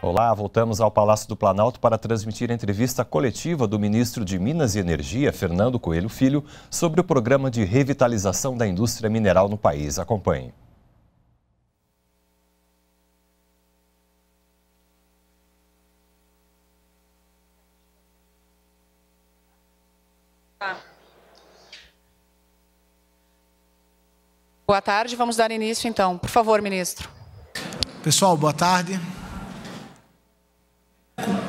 Olá, voltamos ao Palácio do Planalto para transmitir a entrevista coletiva do ministro de Minas e Energia, Fernando Coelho Filho, sobre o programa de revitalização da indústria mineral no país. Acompanhe. Boa tarde, vamos dar início então. Por favor, ministro. Pessoal, boa tarde.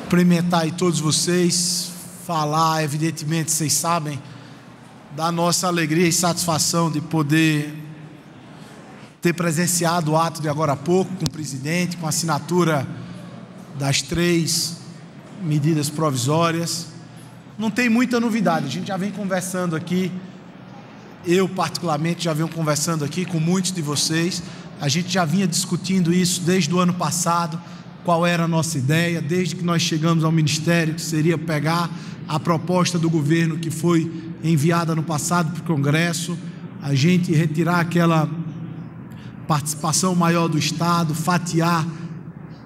Cumprimentar aí todos vocês, falar, evidentemente, vocês sabem, da nossa alegria e satisfação de poder ter presenciado o ato de agora há pouco com o presidente, com a assinatura das três medidas provisórias. Não tem muita novidade, a gente já vem conversando aqui eu, particularmente, já venho conversando aqui com muitos de vocês. A gente já vinha discutindo isso desde o ano passado, qual era a nossa ideia, desde que nós chegamos ao Ministério, que seria pegar a proposta do governo que foi enviada no passado para o Congresso, a gente retirar aquela participação maior do Estado, fatiar.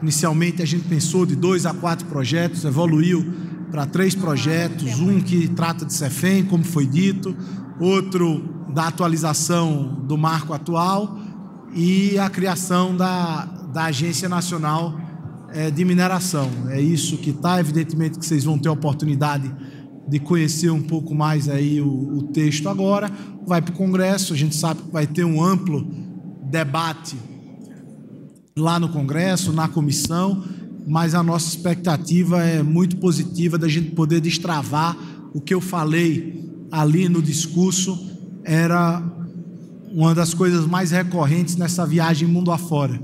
Inicialmente a gente pensou de dois a quatro projetos, evoluiu para três projetos, um que trata de Cefem, como foi dito, outro da atualização do marco atual e a criação da, da Agência Nacional eh, de Mineração. É isso que está, evidentemente que vocês vão ter a oportunidade de conhecer um pouco mais aí o, o texto agora. Vai para o Congresso, a gente sabe que vai ter um amplo debate lá no Congresso, na comissão, mas a nossa expectativa é muito positiva da gente poder destravar o que eu falei ali no discurso era uma das coisas mais recorrentes nessa viagem mundo afora.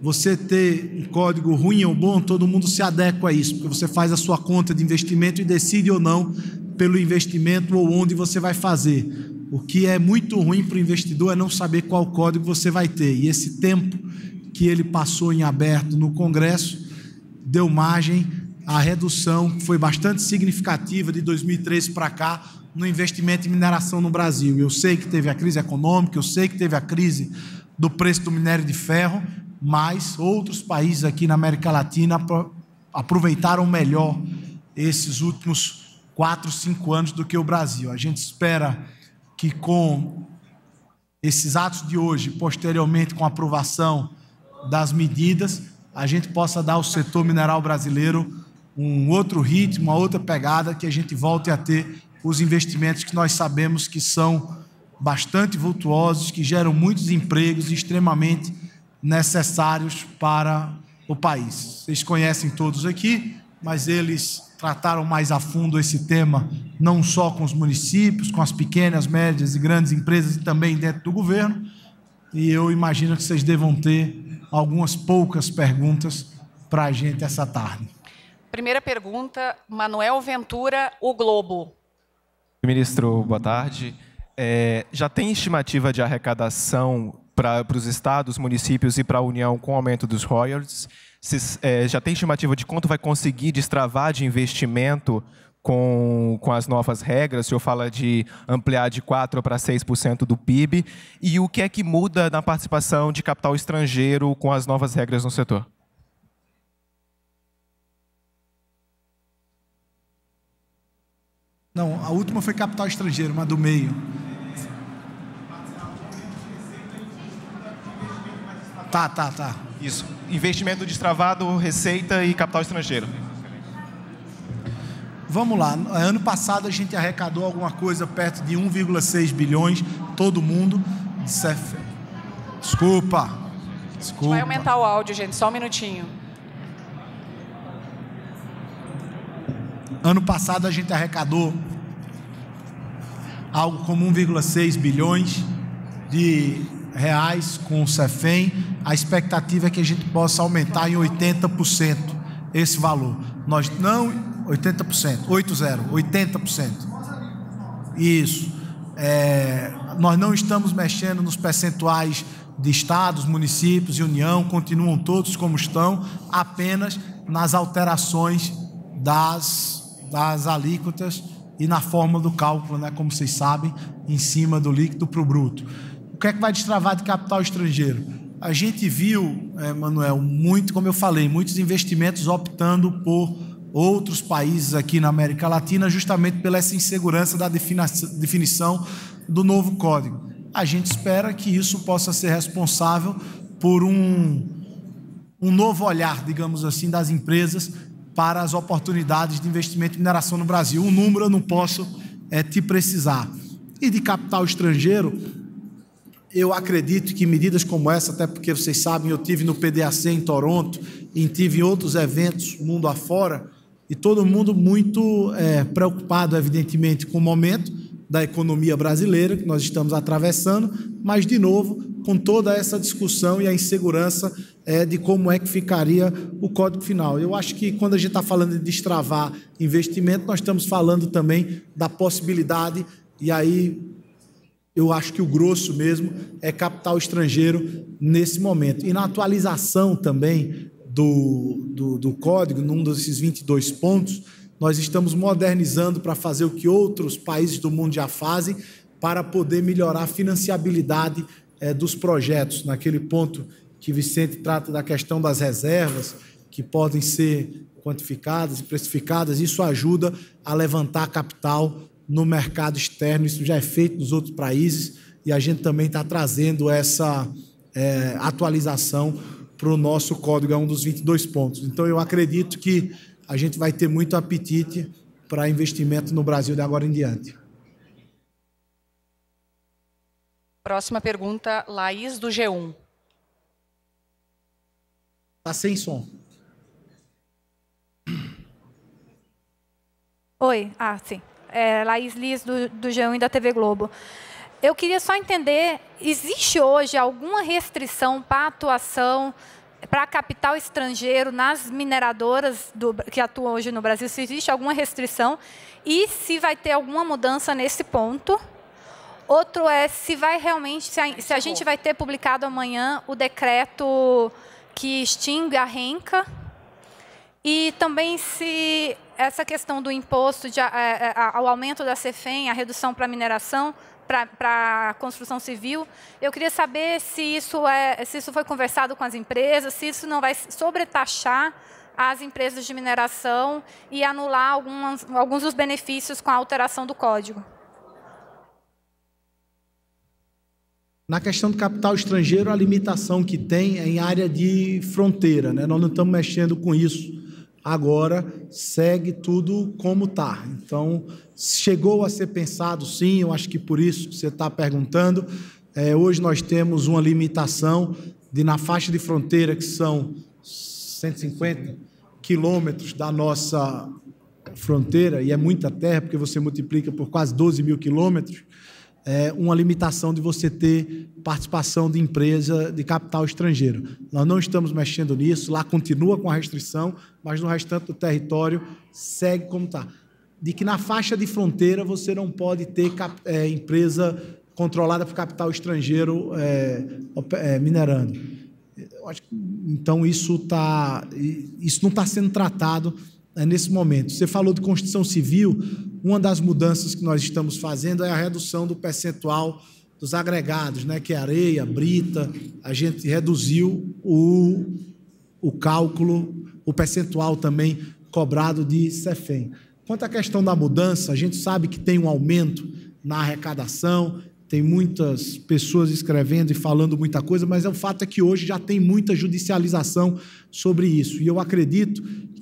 Você ter um código ruim ou bom, todo mundo se adequa a isso, porque você faz a sua conta de investimento e decide ou não pelo investimento ou onde você vai fazer. O que é muito ruim para o investidor é não saber qual código você vai ter. E esse tempo que ele passou em aberto no Congresso deu margem a redução foi bastante significativa de 2013 para cá no investimento em mineração no Brasil. Eu sei que teve a crise econômica, eu sei que teve a crise do preço do minério de ferro, mas outros países aqui na América Latina aproveitaram melhor esses últimos quatro, cinco anos do que o Brasil. A gente espera que com esses atos de hoje, posteriormente com a aprovação das medidas, a gente possa dar ao setor mineral brasileiro um outro ritmo, uma outra pegada, que a gente volte a ter os investimentos que nós sabemos que são bastante vultuosos, que geram muitos empregos extremamente necessários para o país. Vocês conhecem todos aqui, mas eles trataram mais a fundo esse tema, não só com os municípios, com as pequenas, médias e grandes empresas e também dentro do governo. E eu imagino que vocês devam ter algumas poucas perguntas para a gente essa tarde. Primeira pergunta, Manuel Ventura, O Globo. Ministro, boa tarde. É, já tem estimativa de arrecadação para os estados, municípios e para a União com o aumento dos royalties? Se, é, já tem estimativa de quanto vai conseguir destravar de investimento com, com as novas regras? O senhor fala de ampliar de 4% para 6% do PIB. E o que é que muda na participação de capital estrangeiro com as novas regras no setor? Não, a última foi capital estrangeiro, mas do meio. Tá, tá, tá. Isso. Investimento destravado, receita e capital estrangeiro. Vamos lá. Ano passado a gente arrecadou alguma coisa perto de 1,6 bilhões, todo mundo. Desculpa. Desculpa. Vai aumentar o áudio, gente, só um minutinho. Ano passado a gente arrecadou algo como 1,6 bilhões de reais com o Cefem. A expectativa é que a gente possa aumentar em 80% esse valor. Nós não 80%, 80, 80%. Isso. É, nós não estamos mexendo nos percentuais de estados, municípios e União, continuam todos como estão, apenas nas alterações das das alíquotas e na forma do cálculo, né, como vocês sabem, em cima do líquido para o bruto. O que é que vai destravar de capital estrangeiro? A gente viu, é, Manuel, muito, como eu falei, muitos investimentos optando por outros países aqui na América Latina, justamente pela essa insegurança da definição do novo código. A gente espera que isso possa ser responsável por um, um novo olhar, digamos assim, das empresas para as oportunidades de investimento em mineração no Brasil. Um número eu não posso é, te precisar. E de capital estrangeiro, eu acredito que medidas como essa, até porque vocês sabem, eu tive no PDAC em Toronto e tive em outros eventos mundo afora, e todo mundo muito é, preocupado, evidentemente, com o momento, da economia brasileira que nós estamos atravessando, mas, de novo, com toda essa discussão e a insegurança é, de como é que ficaria o código final. Eu acho que quando a gente está falando de destravar investimento, nós estamos falando também da possibilidade, e aí eu acho que o grosso mesmo é capital estrangeiro nesse momento. E na atualização também do, do, do código, num desses 22 pontos nós estamos modernizando para fazer o que outros países do mundo já fazem para poder melhorar a financiabilidade é, dos projetos, naquele ponto que Vicente trata da questão das reservas, que podem ser quantificadas e precificadas, isso ajuda a levantar capital no mercado externo, isso já é feito nos outros países e a gente também está trazendo essa é, atualização para o nosso código, é um dos 22 pontos. Então, eu acredito que a gente vai ter muito apetite para investimento no Brasil de agora em diante. Próxima pergunta, Laís do G1. Está sem som. Oi, ah, sim. É, Laís Liz, do, do G1 e da TV Globo. Eu queria só entender, existe hoje alguma restrição para a atuação para capital estrangeiro nas mineradoras do, que atuam hoje no Brasil, se existe alguma restrição e se vai ter alguma mudança nesse ponto. Outro é se vai realmente, se a, se a gente vai ter publicado amanhã o decreto que extingue a renca e também se essa questão do imposto, de, ao aumento da CEFEM, a redução para mineração, para a construção civil. Eu queria saber se isso, é, se isso foi conversado com as empresas, se isso não vai sobretaxar as empresas de mineração e anular alguns alguns dos benefícios com a alteração do código. Na questão do capital estrangeiro, a limitação que tem é em área de fronteira. Né? Nós não estamos mexendo com isso agora segue tudo como está. Então, chegou a ser pensado, sim, eu acho que por isso que você está perguntando. É, hoje nós temos uma limitação de, na faixa de fronteira, que são 150 quilômetros da nossa fronteira, e é muita terra, porque você multiplica por quase 12 mil quilômetros, é, uma limitação de você ter participação de empresa de capital estrangeiro. Nós não estamos mexendo nisso, lá continua com a restrição, mas no restante do território segue como está. De que na faixa de fronteira você não pode ter é, empresa controlada por capital estrangeiro é, é minerando. então isso, tá, isso não está sendo tratado é nesse momento. Você falou de Constituição Civil, uma das mudanças que nós estamos fazendo é a redução do percentual dos agregados, né, que é areia, brita, a gente reduziu o, o cálculo, o percentual também cobrado de CEFEM. Quanto à questão da mudança, a gente sabe que tem um aumento na arrecadação, tem muitas pessoas escrevendo e falando muita coisa, mas é o fato é que hoje já tem muita judicialização sobre isso. E eu acredito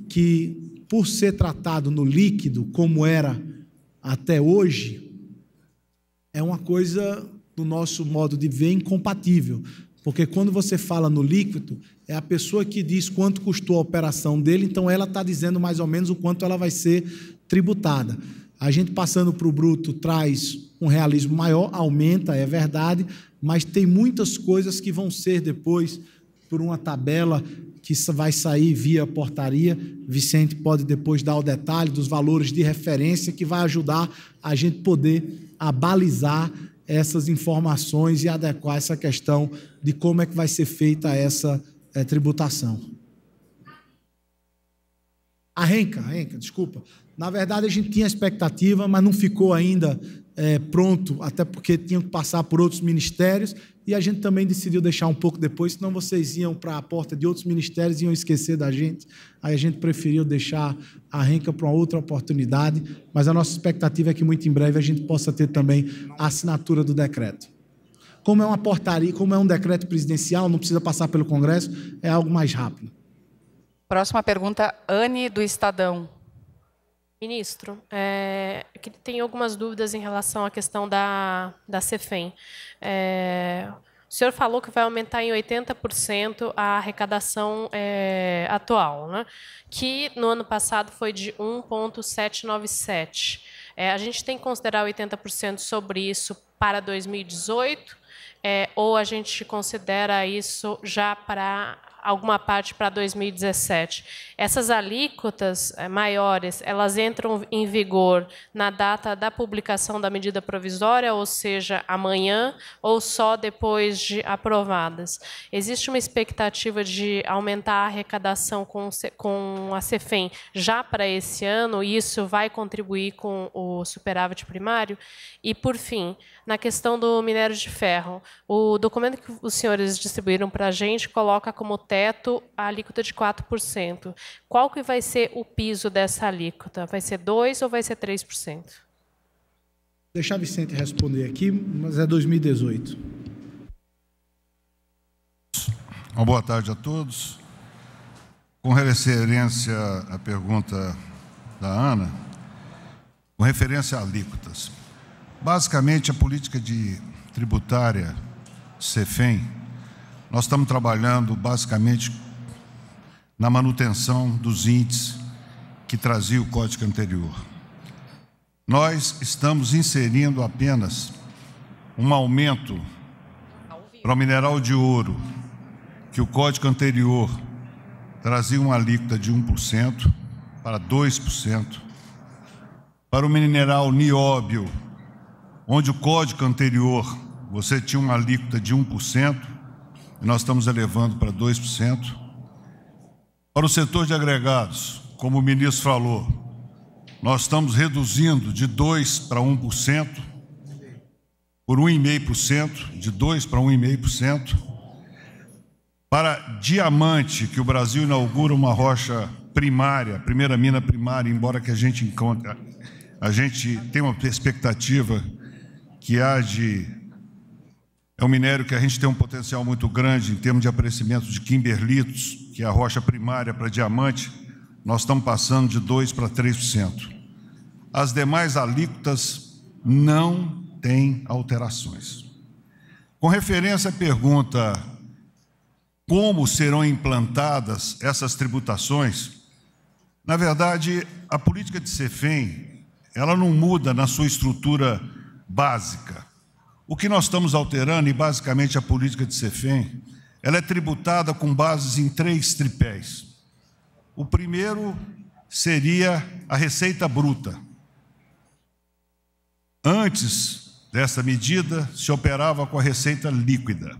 que por ser tratado no líquido como era até hoje, é uma coisa do nosso modo de ver incompatível. Porque quando você fala no líquido, é a pessoa que diz quanto custou a operação dele, então ela está dizendo mais ou menos o quanto ela vai ser tributada. A gente passando para o bruto traz um realismo maior, aumenta, é verdade, mas tem muitas coisas que vão ser depois por uma tabela que vai sair via portaria. Vicente pode depois dar o detalhe dos valores de referência que vai ajudar a gente poder abalizar essas informações e adequar essa questão de como é que vai ser feita essa é, tributação. A renca, a renca, desculpa. Na verdade, a gente tinha expectativa, mas não ficou ainda é, pronto, até porque tinham que passar por outros ministérios, e a gente também decidiu deixar um pouco depois, senão vocês iam para a porta de outros ministérios e iam esquecer da gente. Aí a gente preferiu deixar a renca para uma outra oportunidade, mas a nossa expectativa é que muito em breve a gente possa ter também a assinatura do decreto. Como é uma portaria, como é um decreto presidencial, não precisa passar pelo Congresso, é algo mais rápido. Próxima pergunta, Anne do Estadão. Ministro, é, eh, tem algumas dúvidas em relação à questão da, da CEFEM. É, o senhor falou que vai aumentar em 80% a arrecadação é, atual, né? que no ano passado foi de 1,797. É, a gente tem que considerar 80% sobre isso para 2018, é, ou a gente considera isso já para alguma parte para 2017. Essas alíquotas eh, maiores, elas entram em vigor na data da publicação da medida provisória, ou seja, amanhã, ou só depois de aprovadas. Existe uma expectativa de aumentar a arrecadação com, a CEFEM já para esse ano, e isso vai contribuir com o superávit primário? E, por fim, na questão do minério de ferro, o documento que os senhores distribuíram para a gente coloca como teto, a alíquota de 4%. Qual que vai ser o piso dessa alíquota? Vai ser 2% ou vai ser 3%? Deixar a Vicente responder aqui, mas é 2018. Uma boa tarde a todos. Com referência à pergunta da Ana, com referência a alíquotas, basicamente a política de tributária CEFEM, nós estamos trabalhando basicamente na manutenção dos índices que trazia o código anterior. Nós estamos inserindo apenas um aumento para o mineral de ouro, que o código anterior trazia uma alíquota de 1% para 2%. Para o mineral nióbio, onde o código anterior você tinha uma alíquota de 1%, e nós estamos elevando para 2%. Para o setor de agregados, como o ministro falou, nós estamos reduzindo de 2% para 1%, por 1,5%, de 2% para 1,5%. Para diamante, que o Brasil inaugura uma rocha primária, primeira mina primária, embora que a gente encontre, a gente tem uma expectativa que há de é um minério que a gente tem um potencial muito grande em termos de aparecimento de kimberlitos, que é a rocha primária para diamante, nós estamos passando de 2% para 3%. As demais alíquotas não têm alterações. Com referência à pergunta como serão implantadas essas tributações, na verdade, a política de CEFEM, ela não muda na sua estrutura básica. O que nós estamos alterando, e basicamente a política de CEFEM, ela é tributada com bases em três tripés. O primeiro seria a receita bruta. Antes dessa medida, se operava com a receita líquida.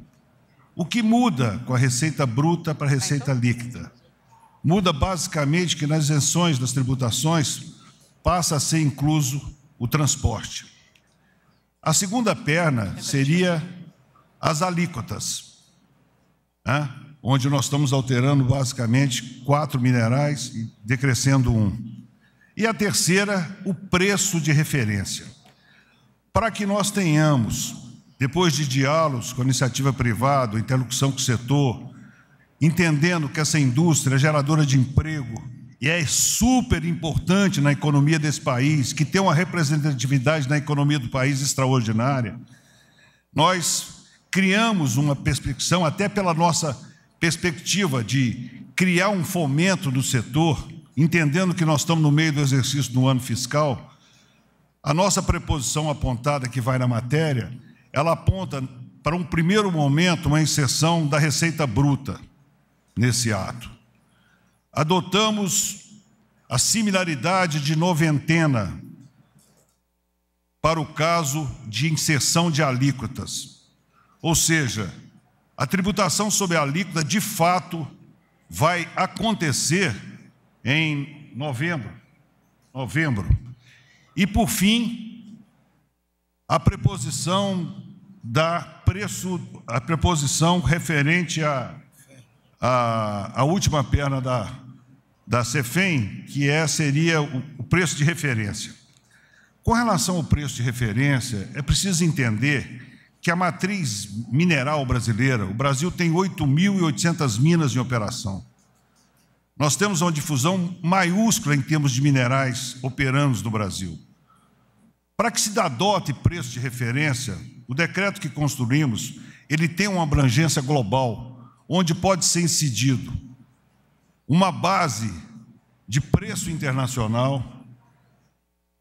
O que muda com a receita bruta para a receita então. líquida? Muda basicamente que nas isenções das tributações passa a ser incluso o transporte. A segunda perna seria as alíquotas, né? onde nós estamos alterando basicamente quatro minerais e decrescendo um. E a terceira, o preço de referência. Para que nós tenhamos, depois de diálogos com a iniciativa privada, interlocução com o setor, entendendo que essa indústria é geradora de emprego, e é super importante na economia desse país, que tem uma representatividade na economia do país extraordinária, nós criamos uma perspectiva, até pela nossa perspectiva de criar um fomento do setor, entendendo que nós estamos no meio do exercício do ano fiscal, a nossa preposição apontada que vai na matéria, ela aponta para um primeiro momento uma inserção da receita bruta nesse ato adotamos a similaridade de noventena para o caso de inserção de alíquotas. Ou seja, a tributação sobre a alíquota de fato vai acontecer em novembro. Novembro. E por fim, a preposição da preço, a preposição referente à a, a, a última perna da da CEFEM, que é, seria o preço de referência. Com relação ao preço de referência, é preciso entender que a matriz mineral brasileira, o Brasil tem 8.800 minas em operação. Nós temos uma difusão maiúscula em termos de minerais operando no Brasil. Para que se adote preço de referência, o decreto que construímos, ele tem uma abrangência global, onde pode ser incidido uma base de preço internacional,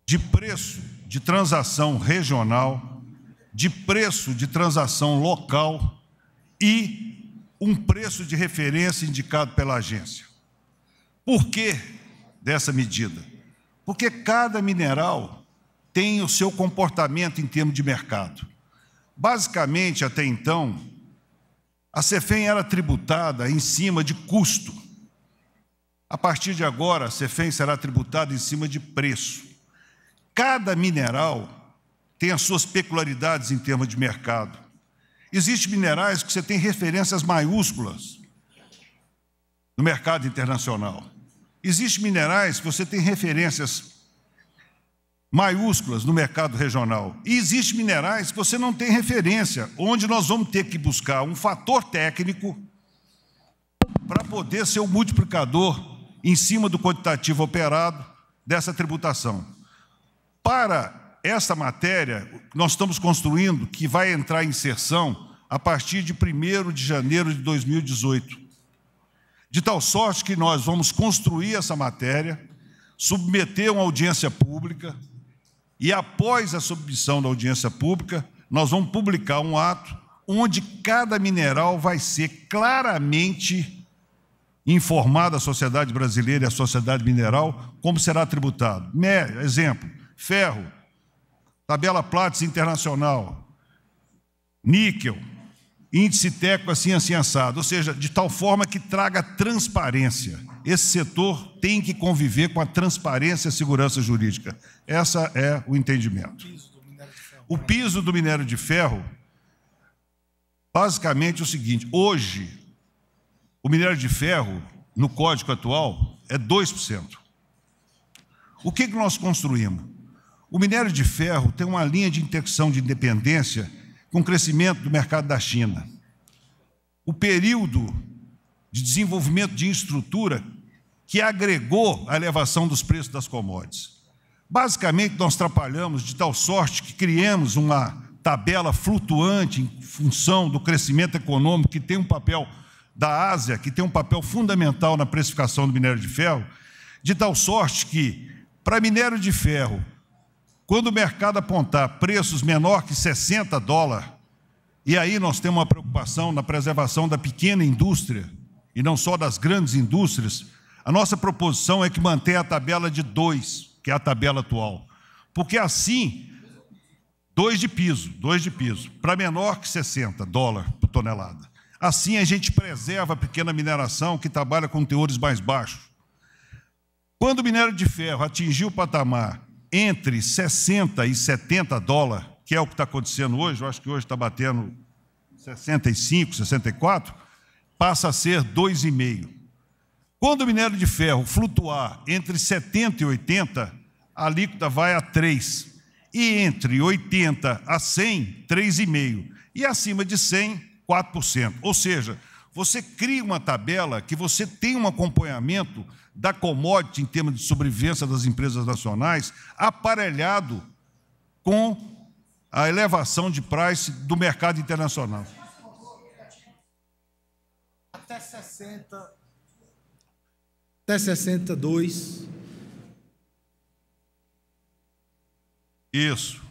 de preço de transação regional, de preço de transação local e um preço de referência indicado pela agência. Por que dessa medida? Porque cada mineral tem o seu comportamento em termos de mercado. Basicamente, até então, a CEFEM era tributada em cima de custo. A partir de agora, a CEFEM será tributada em cima de preço. Cada mineral tem as suas peculiaridades em termos de mercado. Existem minerais que você tem referências maiúsculas no mercado internacional. Existem minerais que você tem referências maiúsculas no mercado regional. E existem minerais que você não tem referência, onde nós vamos ter que buscar um fator técnico para poder ser o multiplicador em cima do quantitativo operado dessa tributação. Para essa matéria, nós estamos construindo que vai entrar em inserção a partir de 1 de janeiro de 2018. De tal sorte que nós vamos construir essa matéria, submeter uma audiência pública e, após a submissão da audiência pública, nós vamos publicar um ato onde cada mineral vai ser claramente Informada a sociedade brasileira e a sociedade mineral como será tributado. Exemplo: ferro, tabela Platts internacional, níquel, índice teco assim, assim, assado. Ou seja, de tal forma que traga transparência. Esse setor tem que conviver com a transparência e a segurança jurídica. Essa é o entendimento. O piso do minério de ferro, basicamente é o seguinte: hoje o minério de ferro, no código atual, é 2%. O que, que nós construímos? O minério de ferro tem uma linha de intersecção de independência com o crescimento do mercado da China. O período de desenvolvimento de estrutura que agregou a elevação dos preços das commodities. Basicamente, nós atrapalhamos de tal sorte que criamos uma tabela flutuante em função do crescimento econômico, que tem um papel da Ásia, que tem um papel fundamental na precificação do minério de ferro, de tal sorte que, para minério de ferro, quando o mercado apontar preços menor que 60 dólares, e aí nós temos uma preocupação na preservação da pequena indústria, e não só das grandes indústrias, a nossa proposição é que mantenha a tabela de 2, que é a tabela atual. Porque assim, dois de piso, dois de piso, para menor que 60 dólares por tonelada. Assim a gente preserva a pequena mineração que trabalha com teores mais baixos. Quando o minério de ferro atingiu o patamar entre 60 e 70 dólares, que é o que está acontecendo hoje, eu acho que hoje está batendo 65, 64, passa a ser 2,5. Quando o minério de ferro flutuar entre 70 e 80, a alíquota vai a 3. E entre 80 a 100, 3,5. E acima de 100, 4%. Ou seja, você cria uma tabela que você tem um acompanhamento da commodity em termos de sobrevivência das empresas nacionais, aparelhado com a elevação de price do mercado internacional. Até 60, até 62. Isso.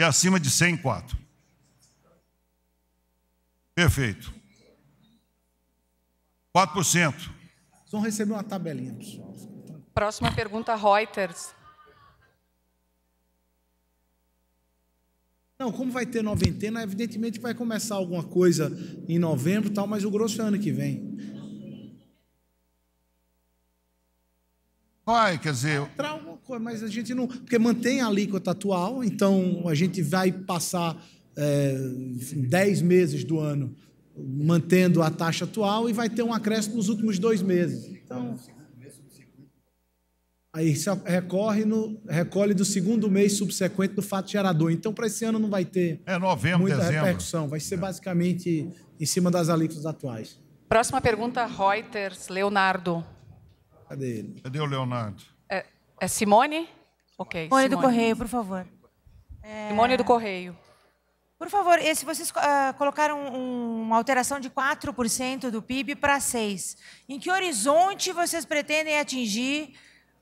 e acima de 104. Perfeito. 4%. Vão receber uma tabelinha, pessoal. Próxima pergunta, Reuters. Não, como vai ter noventena, evidentemente vai começar alguma coisa em novembro tal, mas o grosso é ano que vem. Vai, quer dizer. Vai mas a gente não. Porque mantém a alíquota atual, então a gente vai passar é, 10 meses do ano mantendo a taxa atual e vai ter um acréscimo nos últimos dois meses. Então. Aí recorre no, recolhe do segundo mês subsequente do fato gerador. Então, para esse ano não vai ter é novembro, muita dezembro. repercussão. Vai ser é. basicamente em cima das alíquotas atuais. Próxima pergunta, Reuters, Leonardo. Cadê ele? Cadê o Leonardo? É Simone? Ok. Simone, do Correio, por favor. É... Simone do Correio. Por favor, se vocês uh, colocaram um, uma alteração de 4% do PIB para 6%, em que horizonte vocês pretendem atingir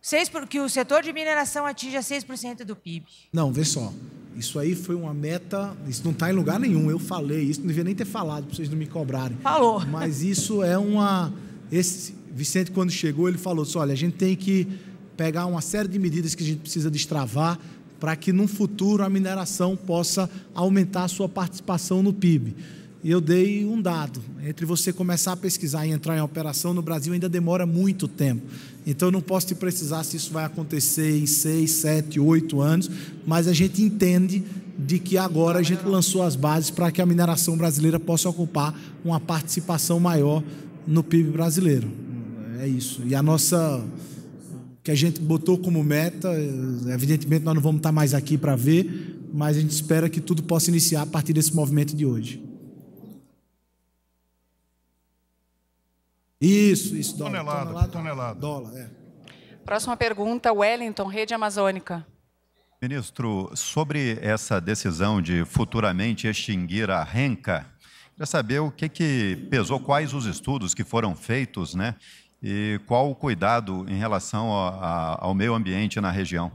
6, que o setor de mineração atinja 6% do PIB? Não, vê só. Isso aí foi uma meta, isso não está em lugar nenhum. Eu falei isso, não devia nem ter falado para vocês não me cobrarem. Falou. Mas isso é uma. Esse Vicente, quando chegou, ele falou assim: olha, a gente tem que pegar uma série de medidas que a gente precisa destravar para que no futuro a mineração possa aumentar a sua participação no PIB. E eu dei um dado: entre você começar a pesquisar e entrar em operação no Brasil ainda demora muito tempo. Então, eu não posso te precisar se isso vai acontecer em seis, sete, oito anos, mas a gente entende de que agora a gente lançou as bases para que a mineração brasileira possa ocupar uma participação maior no PIB brasileiro. É isso. E a nossa que a gente botou como meta. Eh, evidentemente, nós não vamos estar mais aqui para ver, mas a gente espera que tudo possa iniciar a partir desse movimento de hoje. Isso, isso, dólar. Tonelada, tonelada. tonelada. Dólar, é. Próxima pergunta, Wellington, Rede Amazônica. Ministro, sobre essa decisão de futuramente extinguir a renca, queria saber o que, que pesou, quais os estudos que foram feitos, né? E qual o cuidado em relação a, a, ao meio ambiente na região?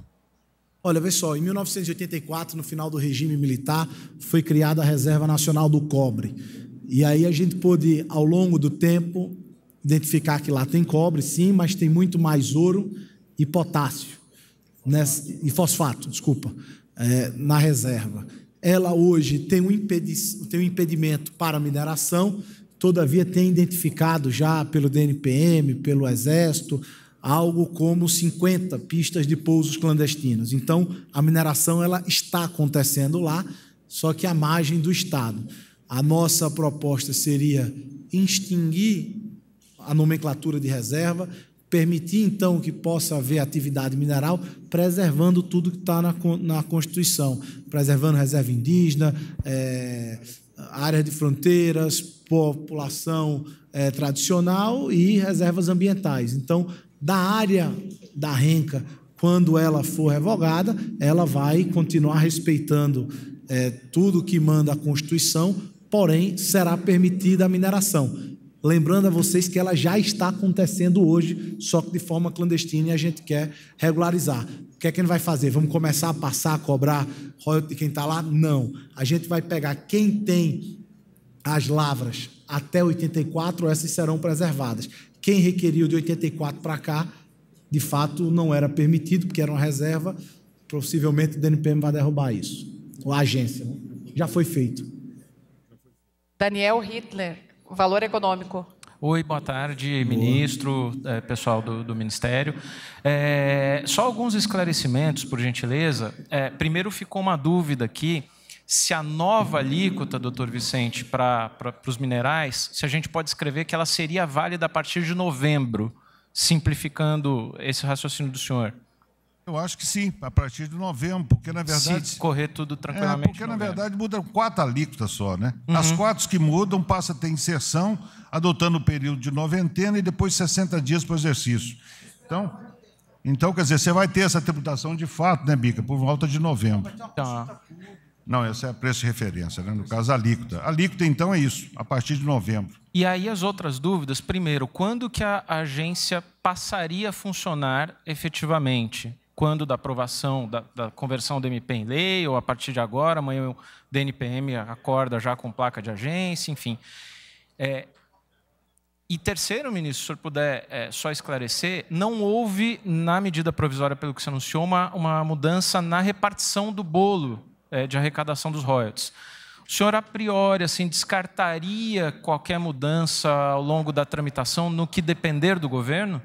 Olha, vê só, em 1984, no final do regime militar, foi criada a Reserva Nacional do Cobre. E aí a gente pôde, ao longo do tempo, identificar que lá tem cobre, sim, mas tem muito mais ouro e potássio. Nessa, e fosfato, desculpa, é, na reserva. Ela hoje tem um, impedi, tem um impedimento para mineração, todavia tem identificado já pelo DNPM, pelo Exército, algo como 50 pistas de pousos clandestinos. Então, a mineração ela está acontecendo lá, só que à margem do Estado. A nossa proposta seria extinguir a nomenclatura de reserva, permitir então que possa haver atividade mineral, preservando tudo que está na, na Constituição, preservando reserva indígena, é, áreas de fronteiras, população é, tradicional e reservas ambientais. Então, da área da renca, quando ela for revogada, ela vai continuar respeitando é, tudo que manda a Constituição, porém será permitida a mineração. Lembrando a vocês que ela já está acontecendo hoje, só que de forma clandestina e a gente quer regularizar. O que é que a gente vai fazer? Vamos começar a passar, a cobrar de quem está lá? Não. A gente vai pegar quem tem as lavras até 84, essas serão preservadas. Quem requeriu de 84 para cá, de fato, não era permitido, porque era uma reserva. Possivelmente o DNPM vai derrubar isso. Ou a agência. Já foi feito. Daniel Hitler. Valor Econômico. Oi, boa tarde, ministro, eh, pessoal do, do Ministério. É, só alguns esclarecimentos, por gentileza. É, primeiro, ficou uma dúvida aqui se a nova alíquota, doutor Vicente, para os minerais, se a gente pode escrever que ela seria válida a partir de novembro, simplificando esse raciocínio do senhor. Eu acho que sim, a partir de novembro, porque na verdade. Se correr tudo é, tranquilamente. É, porque na verdade mudam quatro alíquotas só, né? Uhum. As quatro que mudam passa a ter inserção, adotando o período de noventena e depois 60 dias para o exercício. Então, então, quer dizer, você vai ter essa tributação de fato, né, Bica? Por volta de novembro. Tá. Não, essa é a preço de referência, né? no caso a alíquota. A alíquota, então, é isso, a partir de novembro. E aí as outras dúvidas, primeiro, quando que a agência passaria a funcionar efetivamente? quando da aprovação, da, da, conversão do MP em lei, ou a partir de agora, amanhã o DNPM acorda já com placa de agência, enfim. É, e terceiro, ministro, se o senhor puder é, só esclarecer, não houve, na medida provisória, pelo que se anunciou, uma, uma mudança na repartição do bolo é, de arrecadação dos royalties. O senhor, a priori, assim, descartaria qualquer mudança ao longo da tramitação no que depender do governo?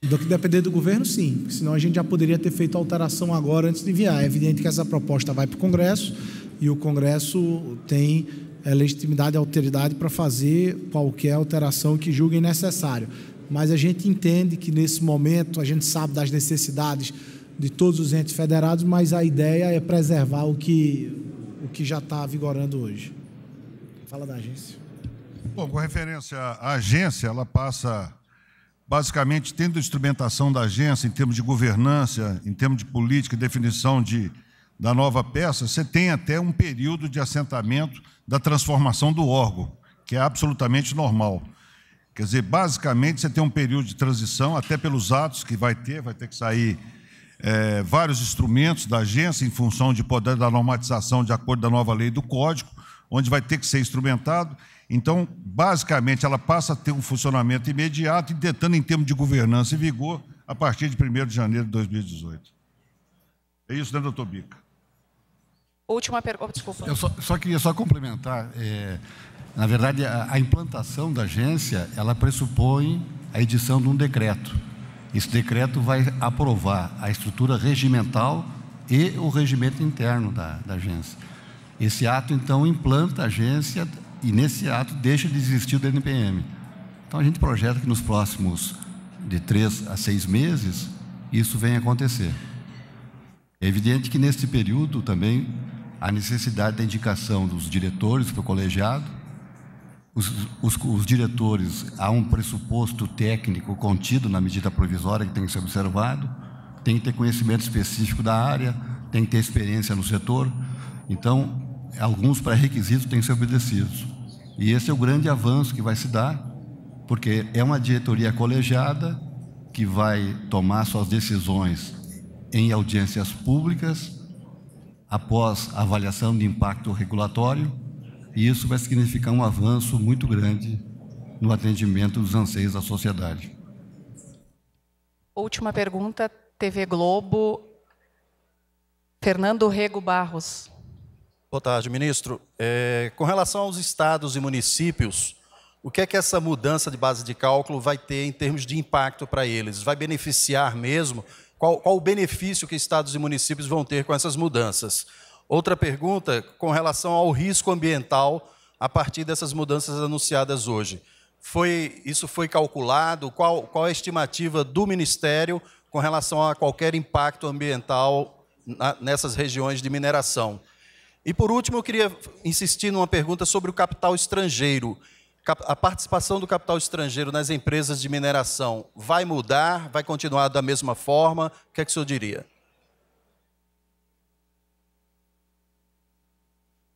Do que depender do governo, sim, senão a gente já poderia ter feito a alteração agora antes de enviar. É evidente que essa proposta vai para o Congresso e o Congresso tem é, legitimidade e autoridade para fazer qualquer alteração que julguem necessário. Mas a gente entende que nesse momento a gente sabe das necessidades de todos os entes federados, mas a ideia é preservar o que, o que já está vigorando hoje. Fala da agência. Bom, com referência à agência, ela passa basicamente, tendo a instrumentação da agência em termos de governança, em termos de política e definição de, da nova peça, você tem até um período de assentamento da transformação do órgão, que é absolutamente normal. Quer dizer, basicamente, você tem um período de transição, até pelos atos que vai ter, vai ter que sair é, vários instrumentos da agência em função de poder da normatização de acordo da nova lei do Código, onde vai ter que ser instrumentado, então, basicamente, ela passa a ter um funcionamento imediato, detendo em termos de governança e vigor a partir de 1 de janeiro de 2018. É isso, né, doutor Bica? Última pergunta, oh, desculpa. Eu só, só queria só complementar. É, na verdade, a, a implantação da agência, ela pressupõe a edição de um decreto. Esse decreto vai aprovar a estrutura regimental e o regimento interno da, da agência. Esse ato, então, implanta a agência e nesse ato deixa de existir o DNPM. Então a gente projeta que nos próximos de três a seis meses isso venha acontecer. É evidente que nesse período também a necessidade da indicação dos diretores para o colegiado. Os, os, os, diretores, há um pressuposto técnico contido na medida provisória que tem que ser observado, tem que ter conhecimento específico da área, tem que ter experiência no setor. Então, alguns pré-requisitos têm que ser obedecidos. E esse é o grande avanço que vai se dar, porque é uma diretoria colegiada que vai tomar suas decisões em audiências públicas, após avaliação de impacto regulatório, e isso vai significar um avanço muito grande no atendimento dos anseios da sociedade. Última pergunta, TV Globo. Fernando Rego Barros. Boa tarde, ministro. É, com relação aos estados e municípios, o que é que essa mudança de base de cálculo vai ter em termos de impacto para eles? Vai beneficiar mesmo? Qual, qual o benefício que estados e municípios vão ter com essas mudanças? Outra pergunta com relação ao risco ambiental a partir dessas mudanças anunciadas hoje. Foi, isso foi calculado? Qual, qual a estimativa do Ministério com relação a qualquer impacto ambiental na, nessas regiões de mineração? E por último, eu queria insistir numa pergunta sobre o capital estrangeiro. A participação do capital estrangeiro nas empresas de mineração vai mudar? Vai continuar da mesma forma? O que é que o senhor diria?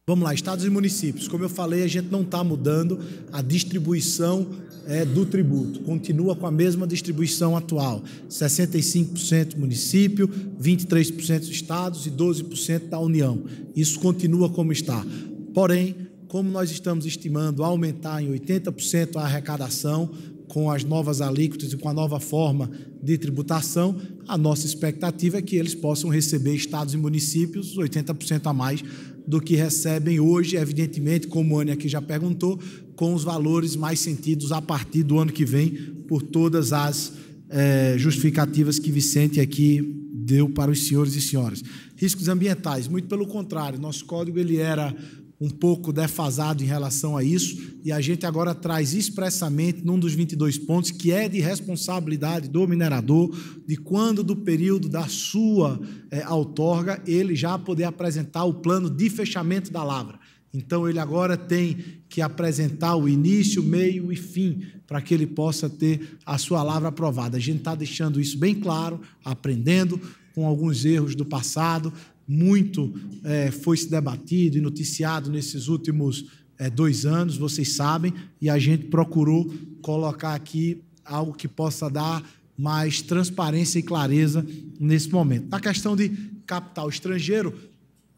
Vamos lá, estados e municípios. Como eu falei, a gente não está mudando a distribuição é, do tributo. Continua com a mesma distribuição atual: 65% município, 23% estados e 12% da União. Isso continua como está. Porém, como nós estamos estimando aumentar em 80% a arrecadação com as novas alíquotas e com a nova forma de tributação, a nossa expectativa é que eles possam receber estados e municípios 80% a mais do que recebem hoje, evidentemente, como a Anne aqui já perguntou, com os valores mais sentidos a partir do ano que vem, por todas as é, justificativas que Vicente aqui deu para os senhores e senhoras. Riscos ambientais, muito pelo contrário, nosso código ele era um pouco defasado em relação a isso, e a gente agora traz expressamente num dos 22 pontos que é de responsabilidade do minerador, de quando do período da sua é, outorga ele já poder apresentar o plano de fechamento da lavra. Então ele agora tem que apresentar o início, meio e fim para que ele possa ter a sua lavra aprovada. A gente está deixando isso bem claro, aprendendo com alguns erros do passado, muito é, foi se debatido e noticiado nesses últimos é, dois anos, vocês sabem, e a gente procurou colocar aqui algo que possa dar mais transparência e clareza nesse momento. Na questão de capital estrangeiro,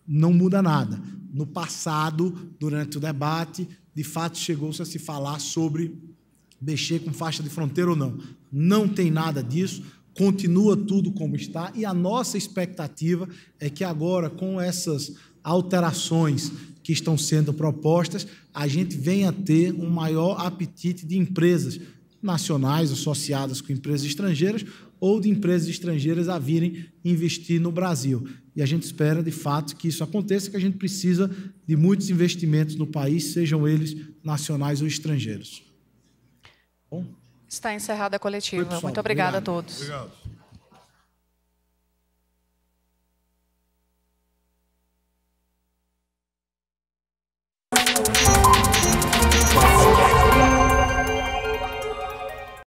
não muda nada. No passado, durante o debate, de fato chegou-se a se falar sobre mexer com faixa de fronteira ou não. Não tem nada disso continua tudo como está, e a nossa expectativa é que agora, com essas alterações que estão sendo propostas, a gente venha ter um maior apetite de empresas nacionais associadas com empresas estrangeiras ou de empresas estrangeiras a virem investir no Brasil. E a gente espera, de fato, que isso aconteça, que a gente precisa de muitos investimentos no país, sejam eles nacionais ou estrangeiros. Bom, Está encerrada a coletiva. Muito obrigada Obrigado. a todos. Obrigado.